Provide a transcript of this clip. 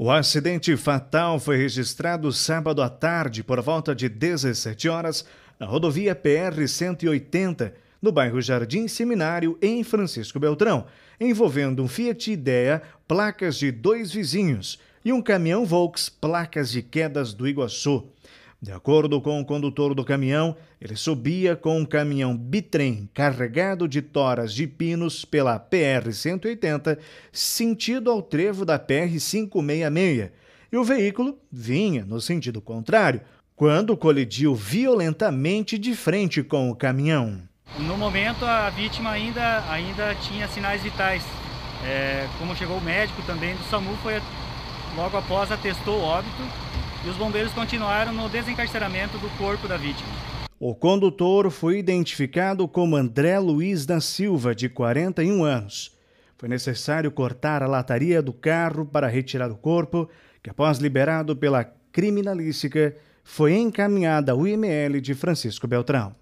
O acidente fatal foi registrado sábado à tarde, por volta de 17 horas, na rodovia PR-180, no bairro Jardim Seminário, em Francisco Beltrão, envolvendo um Fiat Idea, placas de dois vizinhos, e um caminhão Volks, placas de quedas do Iguaçu. De acordo com o condutor do caminhão, ele subia com um caminhão bitrem carregado de toras de pinos pela PR-180, sentido ao trevo da PR-566, e o veículo vinha no sentido contrário, quando colidiu violentamente de frente com o caminhão. No momento, a vítima ainda, ainda tinha sinais vitais. É, como chegou o médico também do SAMU, foi logo após atestou o óbito e os bombeiros continuaram no desencarceramento do corpo da vítima. O condutor foi identificado como André Luiz da Silva, de 41 anos. Foi necessário cortar a lataria do carro para retirar o corpo, que após liberado pela criminalística, foi encaminhada ao IML de Francisco Beltrão.